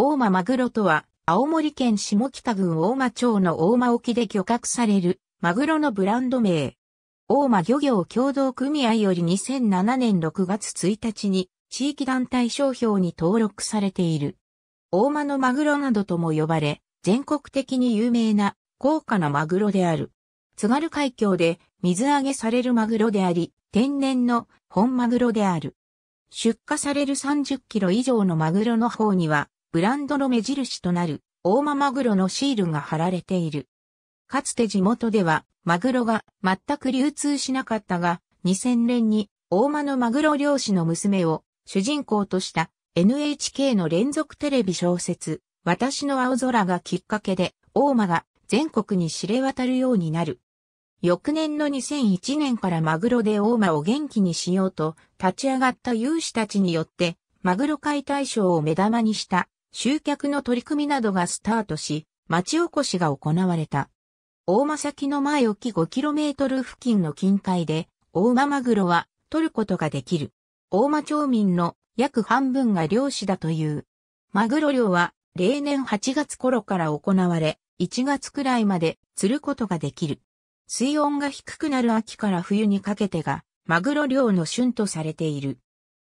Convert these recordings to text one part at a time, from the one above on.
大間マグロとは、青森県下北郡大間町の大間沖で漁獲される、マグロのブランド名。大間漁業協同組合より2007年6月1日に、地域団体商標に登録されている。大間のマグロなどとも呼ばれ、全国的に有名な高価なマグロである。津軽海峡で水揚げされるマグロであり、天然の本マグロである。出荷される30キロ以上のマグロの方には、ブランドの目印となる大間マグロのシールが貼られている。かつて地元ではマグロが全く流通しなかったが、2000年に大間のマグロ漁師の娘を主人公とした NHK の連続テレビ小説、私の青空がきっかけで大間が全国に知れ渡るようになる。翌年の2001年からマグロで大間を元気にしようと立ち上がった有志たちによってマグロ解体賞を目玉にした集客の取り組みなどがスタートし、町おこしが行われた。大間先の前沖 5km 付近の近海で、大間マグロは取ることができる。大間町民の約半分が漁師だという。マグロ漁は例年8月頃から行われ、1月くらいまで釣ることができる。水温が低くなる秋から冬にかけてが、マグロ漁の旬とされている。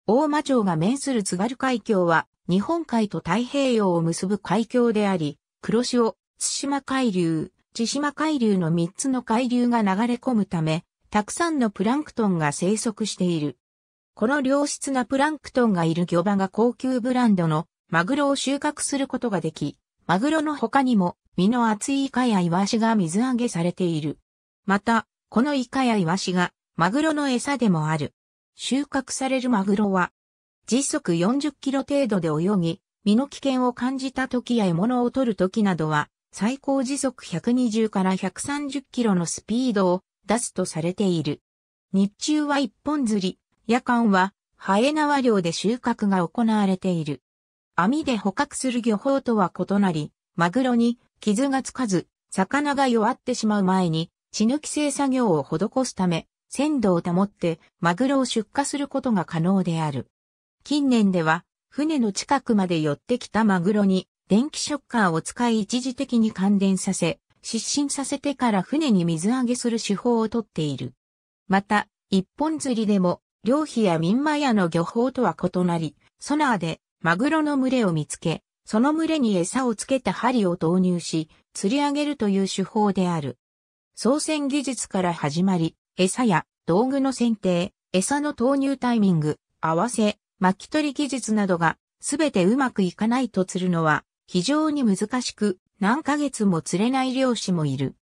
大間町が面する津軽海峡は、日本海と太平洋を結ぶ海峡であり、黒潮、津島海流、千島海流の3つの海流が流れ込むため、たくさんのプランクトンが生息している。この良質なプランクトンがいる魚場が高級ブランドのマグロを収穫することができ、マグロの他にも身の厚いイカやイワシが水揚げされている。また、このイカやイワシがマグロの餌でもある。収穫されるマグロは時速40キロ程度で泳ぎ、身の危険を感じた時や獲物を取る時などは、最高時速120から130キロのスピードを出すとされている。日中は一本釣り、夜間はハエ縄漁で収穫が行われている。網で捕獲する漁法とは異なり、マグロに傷がつかず、魚が弱ってしまう前に血抜き性作業を施すため、鮮度を保ってマグロを出荷することが可能である。近年では、船の近くまで寄ってきたマグロに、電気ショッカーを使い一時的に感電させ、失神させてから船に水揚げする手法をとっている。また、一本釣りでも、漁費や民間屋の漁法とは異なり、ソナーでマグロの群れを見つけ、その群れに餌をつけた針を投入し、釣り上げるという手法である。操船技術から始まり、餌や道具の選定、餌の投入タイミング、合わせ、巻き取り技術などが全てうまくいかないと釣るのは非常に難しく何ヶ月も釣れない漁師もいる。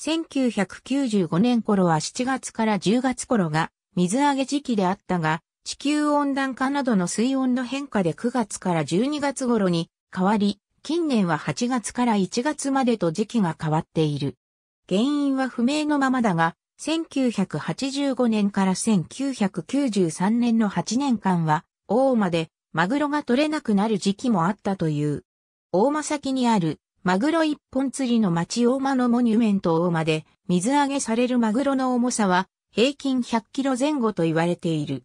1995年頃は7月から10月頃が水揚げ時期であったが、地球温暖化などの水温の変化で9月から12月頃に変わり、近年は8月から1月までと時期が変わっている。原因は不明のままだが、1985年から1993年の8年間は、大間でマグロが取れなくなる時期もあったという。大間先にあるマグロ一本釣りの町大間のモニュメント大間で水揚げされるマグロの重さは平均100キロ前後と言われている。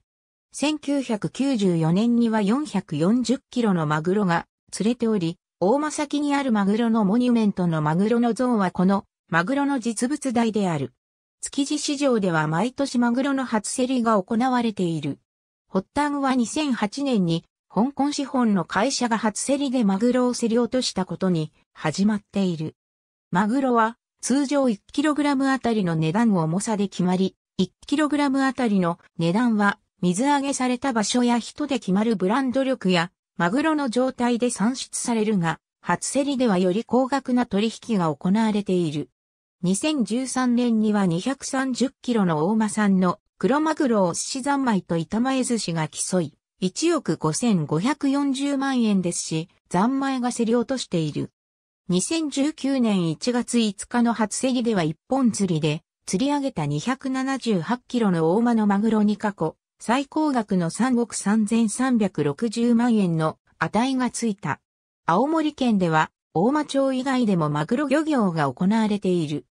1994年には440キロのマグロが釣れており、大間先にあるマグロのモニュメントのマグロの像はこのマグロの実物大である。築地市場では毎年マグロの初競りが行われている。発端は2008年に香港資本の会社が初競りでマグロを競り落としたことに始まっている。マグロは通常 1kg あたりの値段を重さで決まり、1kg あたりの値段は水揚げされた場所や人で決まるブランド力やマグロの状態で算出されるが、初競りではより高額な取引が行われている。2013年には230キロの大間産の黒マグロを寿司三昧と板前寿司が競い、1億5540万円ですし、三昧が競り落としている。2019年1月5日の初競りでは一本釣りで、釣り上げた278キロの大間のマグロに過去、最高額の3億3360万円の値がついた。青森県では、大間町以外でもマグロ漁業が行われている。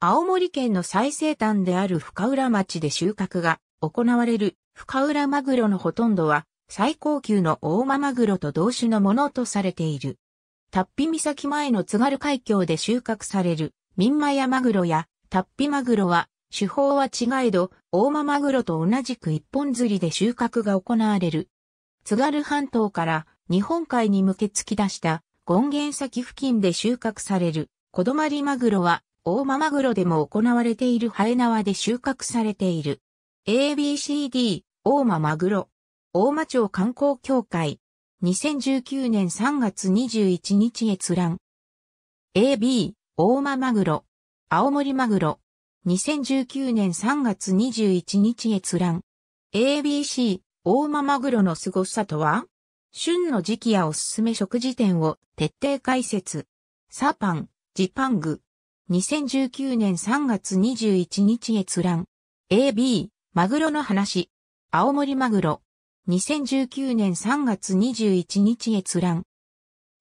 青森県の最西端である深浦町で収穫が行われる深浦マグロのほとんどは最高級の大間マグロと同種のものとされている。タッピ岬前の津軽海峡で収穫されるミンマヤマグロやタッピマグロは手法は違えど大間マグロと同じく一本釣りで収穫が行われる。津軽半島から日本海に向け突き出した権現先付近で収穫される小泊マグロは大間マグロでも行われているハエ縄で収穫されている。ABCD 大間マグロ。大間町観光協会2019年3月21日閲覧 AB 大間マグロ。青森マグロ。2019年3月21日閲覧 ABC 大間マグロの凄さとは旬の時期やおすすめ食事店を徹底解説サパン、ジパング2019年3月21日閲覧。AB、マグロの話。青森マグロ。2019年3月21日閲覧。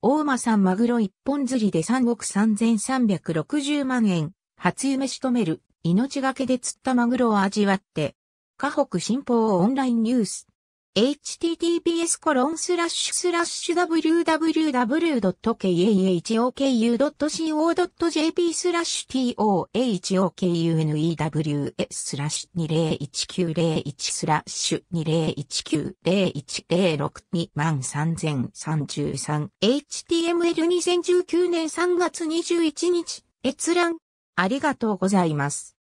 大間さんマグロ一本釣りで3億3360万円。初夢しとめる。命がけで釣ったマグロを味わって。河北新報オンラインニュース。https www.kahoku.co.jp tohokunews 201901 2 0 1 9 0 1 0 6 2 3 0 3 3 html2019 年3月21日閲覧ありがとうございます。